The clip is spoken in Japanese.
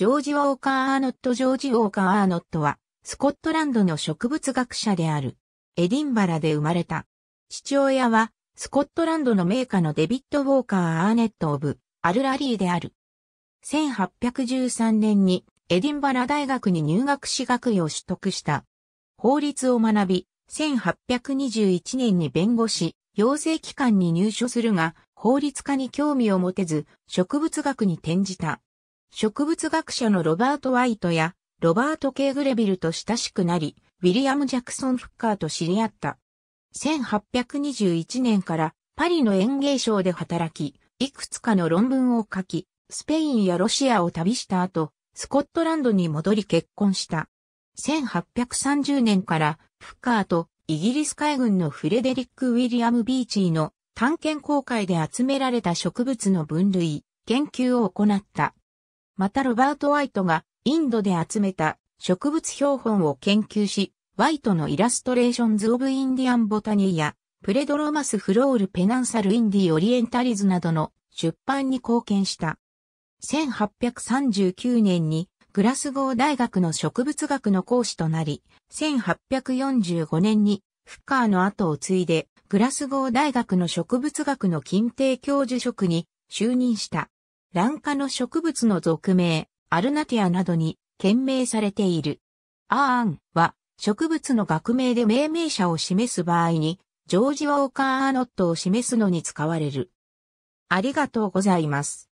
ジョージ・ウォーカー・アーノット・ジョージ・ウォーカー・アーノットは、スコットランドの植物学者である。エディンバラで生まれた。父親は、スコットランドの名家のデビッド・ウォーカー・アーネット・オブ・アルラリーである。1813年に、エディンバラ大学に入学し学位を取得した。法律を学び、1821年に弁護士、養成機関に入所するが、法律家に興味を持てず、植物学に転じた。植物学者のロバート・ワイトやロバート・ケーグレビルと親しくなり、ウィリアム・ジャクソン・フッカーと知り合った。1821年からパリの園芸賞で働き、いくつかの論文を書き、スペインやロシアを旅した後、スコットランドに戻り結婚した。1830年からフッカーとイギリス海軍のフレデリック・ウィリアム・ビーチーの探検公会で集められた植物の分類、研究を行った。またロバート・ワイトがインドで集めた植物標本を研究し、ワイトのイラストレーションズ・オブ・インディアン・ボタニーや、プレドロマス・フロール・ペナンサル・インディ・オリエンタリズなどの出版に貢献した。1839年にグラスゴー大学の植物学の講師となり、1845年にフッカーの後を継いで、グラスゴー大学の植物学の近定教授職に就任した。蘭化の植物の俗名、アルナティアなどに懸命されている。アーンは植物の学名で命名者を示す場合に、ジョージ・ウォーカー・アーノットを示すのに使われる。ありがとうございます。